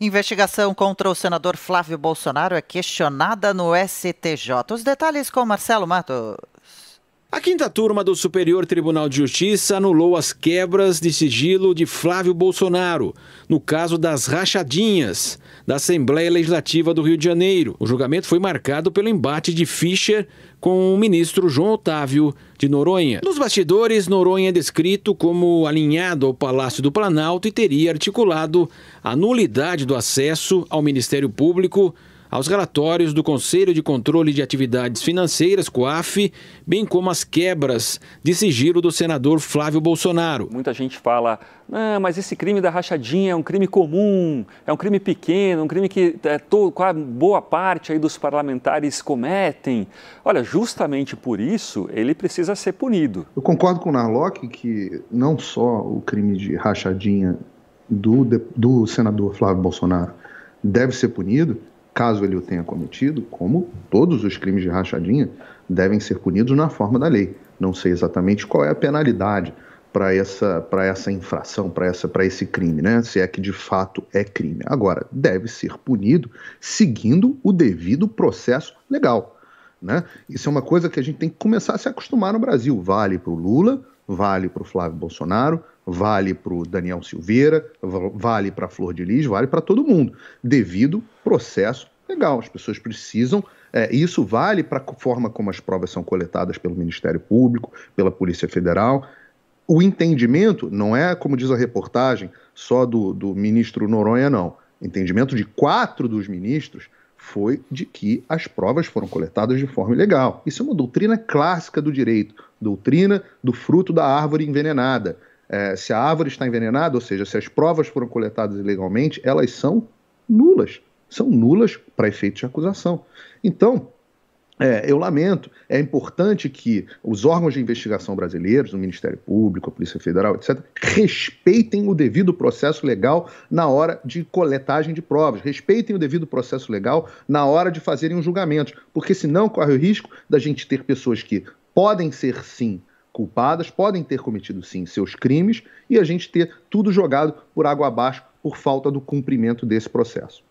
Investigação contra o senador Flávio Bolsonaro é questionada no STJ. Os detalhes com Marcelo Matos. A quinta turma do Superior Tribunal de Justiça anulou as quebras de sigilo de Flávio Bolsonaro no caso das rachadinhas da Assembleia Legislativa do Rio de Janeiro. O julgamento foi marcado pelo embate de Fischer com o ministro João Otávio de Noronha. Nos bastidores, Noronha é descrito como alinhado ao Palácio do Planalto e teria articulado a nulidade do acesso ao Ministério Público aos relatórios do Conselho de Controle de Atividades Financeiras, COAF, bem como as quebras de sigilo do senador Flávio Bolsonaro. Muita gente fala, ah, mas esse crime da rachadinha é um crime comum, é um crime pequeno, um crime que é todo, boa parte aí dos parlamentares cometem. Olha, justamente por isso ele precisa ser punido. Eu concordo com o Narlock que não só o crime de rachadinha do, do senador Flávio Bolsonaro deve ser punido, caso ele o tenha cometido, como todos os crimes de rachadinha, devem ser punidos na forma da lei. Não sei exatamente qual é a penalidade para essa, para essa infração, para essa, para esse crime, né? Se é que de fato é crime. Agora, deve ser punido seguindo o devido processo legal. Né? Isso é uma coisa que a gente tem que começar a se acostumar no Brasil. Vale para o Lula, vale para o Flávio Bolsonaro, vale para o Daniel Silveira, vale para a Flor de Lis, vale para todo mundo, devido processo legal. As pessoas precisam. É, isso vale para a forma como as provas são coletadas pelo Ministério Público, pela Polícia Federal. O entendimento não é, como diz a reportagem, só do, do ministro Noronha, não. Entendimento de quatro dos ministros foi de que as provas foram coletadas de forma ilegal. Isso é uma doutrina clássica do direito, doutrina do fruto da árvore envenenada. É, se a árvore está envenenada, ou seja, se as provas foram coletadas ilegalmente, elas são nulas. São nulas para efeito de acusação. Então, é, eu lamento, é importante que os órgãos de investigação brasileiros, o Ministério Público, a Polícia Federal, etc., respeitem o devido processo legal na hora de coletagem de provas, respeitem o devido processo legal na hora de fazerem os julgamentos, porque senão corre o risco da gente ter pessoas que podem ser sim culpadas, podem ter cometido sim seus crimes e a gente ter tudo jogado por água abaixo por falta do cumprimento desse processo.